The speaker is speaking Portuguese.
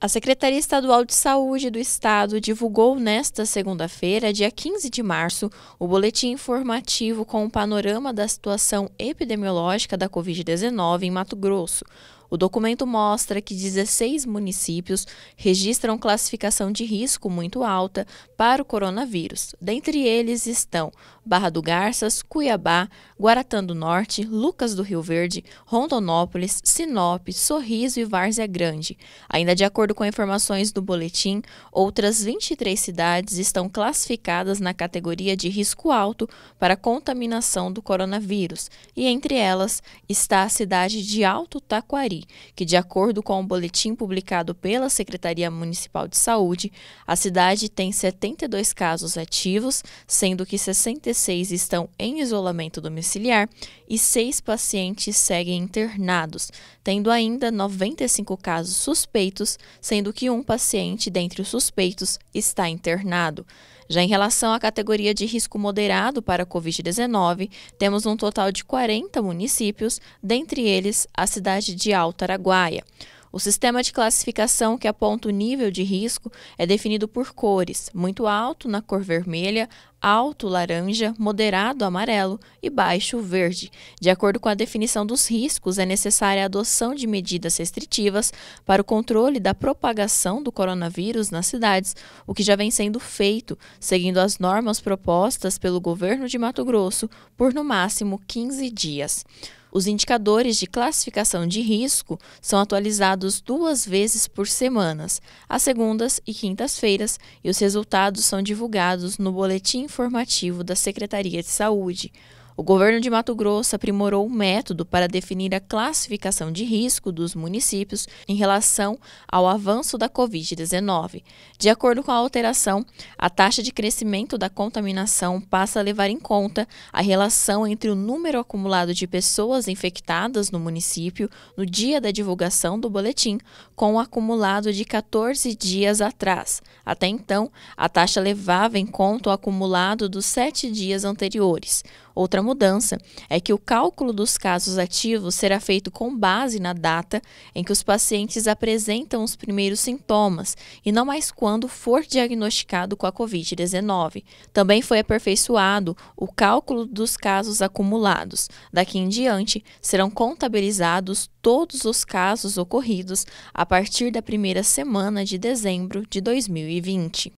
A Secretaria Estadual de Saúde do Estado divulgou nesta segunda-feira, dia 15 de março, o boletim informativo com o panorama da situação epidemiológica da Covid-19 em Mato Grosso. O documento mostra que 16 municípios registram classificação de risco muito alta para o coronavírus. Dentre eles estão Barra do Garças, Cuiabá, Guaratã do Norte, Lucas do Rio Verde, Rondonópolis, Sinop, Sorriso e Várzea Grande. Ainda de acordo com informações do boletim, outras 23 cidades estão classificadas na categoria de risco alto para contaminação do coronavírus, e entre elas está a cidade de Alto Taquari, que de acordo com o boletim publicado pela Secretaria Municipal de Saúde, a cidade tem 72 casos ativos, sendo que 66 16 estão em isolamento domiciliar e seis pacientes seguem internados, tendo ainda 95 casos suspeitos, sendo que um paciente dentre os suspeitos está internado. Já em relação à categoria de risco moderado para a Covid-19, temos um total de 40 municípios, dentre eles a cidade de Alto Araguaia. O sistema de classificação que aponta o nível de risco é definido por cores, muito alto na cor vermelha, alto laranja, moderado amarelo e baixo verde. De acordo com a definição dos riscos, é necessária a adoção de medidas restritivas para o controle da propagação do coronavírus nas cidades, o que já vem sendo feito, seguindo as normas propostas pelo governo de Mato Grosso por no máximo 15 dias. Os indicadores de classificação de risco são atualizados duas vezes por semanas, às segundas e quintas-feiras, e os resultados são divulgados no boletim informativo da Secretaria de Saúde, o governo de Mato Grosso aprimorou o método para definir a classificação de risco dos municípios em relação ao avanço da Covid-19. De acordo com a alteração, a taxa de crescimento da contaminação passa a levar em conta a relação entre o número acumulado de pessoas infectadas no município no dia da divulgação do boletim com o acumulado de 14 dias atrás. Até então, a taxa levava em conta o acumulado dos sete dias anteriores. Outra mudança é que o cálculo dos casos ativos será feito com base na data em que os pacientes apresentam os primeiros sintomas e não mais quando for diagnosticado com a Covid-19. Também foi aperfeiçoado o cálculo dos casos acumulados. Daqui em diante, serão contabilizados todos os casos ocorridos a partir da primeira semana de dezembro de 2020.